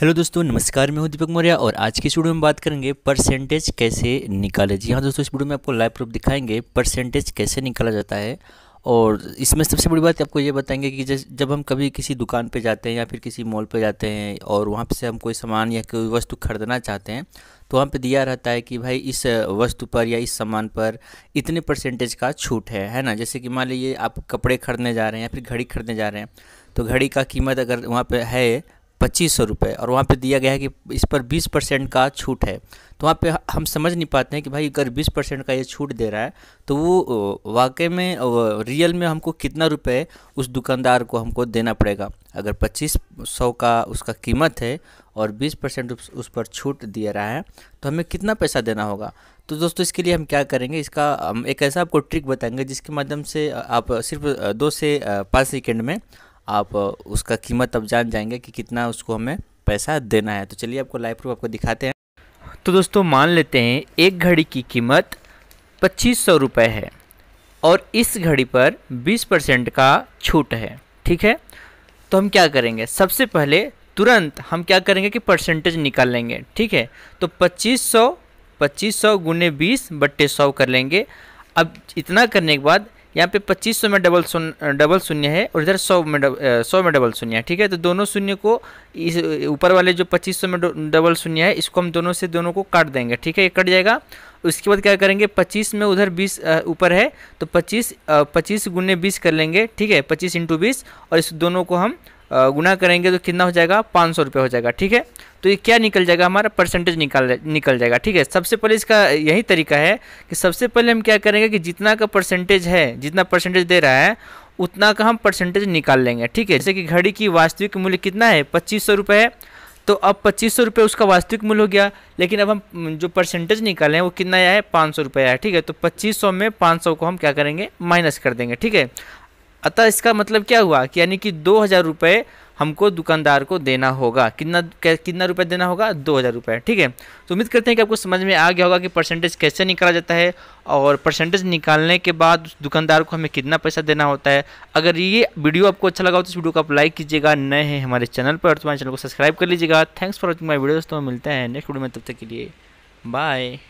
hello दोस्तों नमस्कार मैं हूं दीपक मौर्या और आज की वीडियो में बात करेंगे परसेंटेज कैसे निकाले जी हाँ दोस्तों इस वीडियो में आपको लाइव प्रूफ दिखाएंगे परसेंटेज कैसे निकाला जाता है और इसमें सबसे बड़ी बात आपको ये बताएंगे कि जब हम कभी किसी दुकान पे जाते हैं या फिर किसी मॉल पर जाते हैं और वहाँ से हम कोई सामान या कोई वस्तु खरीदना चाहते हैं तो वहाँ पे दिया रहता है कि भाई इस वस्तु पर या इस सामान पर इतने परसेंटेज का छूट है है ना जैसे कि मान लीजिए आप कपड़े खरीदने जा रहे हैं या फिर घड़ी खरीदने जा रहे हैं तो घड़ी का कीमत अगर वहाँ पर है पच्चीस सौ रुपये और वहाँ पे दिया गया है कि इस पर बीस परसेंट का छूट है तो वहाँ पे हम समझ नहीं पाते हैं कि भाई अगर बीस परसेंट का ये छूट दे रहा है तो वो वाकई में रियल में हमको कितना रुपए उस दुकानदार को हमको देना पड़ेगा अगर पच्चीस सौ का उसका कीमत है और बीस परसेंट उस पर छूट दे रहा है तो हमें कितना पैसा देना होगा तो दोस्तों इसके लिए हम क्या करेंगे इसका हम एक ऐसा आपको ट्रिक बताएंगे जिसके माध्यम से आप सिर्फ दो से पाँच सेकेंड में आप उसका कीमत अब जान जाएंगे कि कितना उसको हमें पैसा देना है तो चलिए आपको लाइव प्रूफ आपको दिखाते हैं तो दोस्तों मान लेते हैं एक घड़ी की कीमत पच्चीस सौ रुपये है और इस घड़ी पर बीस परसेंट का छूट है ठीक है तो हम क्या करेंगे सबसे पहले तुरंत हम क्या करेंगे कि परसेंटेज निकाल लेंगे ठीक है तो पच्चीस सौ पच्चीस सौ गुने बीस बट्टे सौ कर लेंगे अब इतना करने के बाद यहाँ पे 2500 में डबल सुन डबल शून्य है और इधर 100 में सौ में डबल शून्य है ठीक है तो दोनों शून्य को इस ऊपर वाले जो 2500 में डबल शून्य है इसको हम दोनों से दोनों को काट देंगे ठीक है ये कट जाएगा उसके बाद क्या करेंगे 25 में उधर 20 ऊपर है तो 25 पच्चीस गुने बीस कर लेंगे ठीक है पच्चीस इंटू बीस और इस दोनों को हम गुना करेंगे तो कितना हो जाएगा पाँच सौ रुपये हो जाएगा ठीक है तो ये क्या निकल जाएगा हमारा परसेंटेज निकाल निकल जाएगा ठीक है सबसे पहले इसका यही तरीका है कि सबसे पहले हम क्या करेंगे कि जितना का परसेंटेज है जितना परसेंटेज दे रहा है उतना का हम परसेंटेज निकाल लेंगे ठीक है जैसे कि घड़ी की वास्तविक मूल्य कितना है पच्चीस सौ रुपये है तो अब पच्चीस सौ रुपये उसका वास्तविक मूल्य हो गया लेकिन अब हम जो परसेंटेज निकालें वो कितना आया है पाँच सौ रुपया ठीक है तो पच्चीस सौ में पाँच सौ को हम क्या करेंगे माइनस कर देंगे ठीक है अतः इसका मतलब क्या हुआ कि यानी कि दो हज़ार रुपये हमको दुकानदार को देना होगा कितना कितना रुपये देना होगा दो हज़ार रुपये ठीक है तो उम्मीद करते हैं कि आपको समझ में आ गया होगा कि परसेंटेज कैसे निकाला जाता है और परसेंटेज निकालने के बाद दुकानदार को हमें कितना पैसा देना होता है अगर ये वीडियो आपको अच्छा लगा हो तो इस वीडियो को आप लाइक कीजिएगा नए हैं हमारे चैनल पर और तो तुम्हारे चैनल को सब्सक्राइब कर लीजिएगा thanks for watching my video दोस्तों मिलते हैं नेक्स्ट वीडियो में तब तक के लिए बाय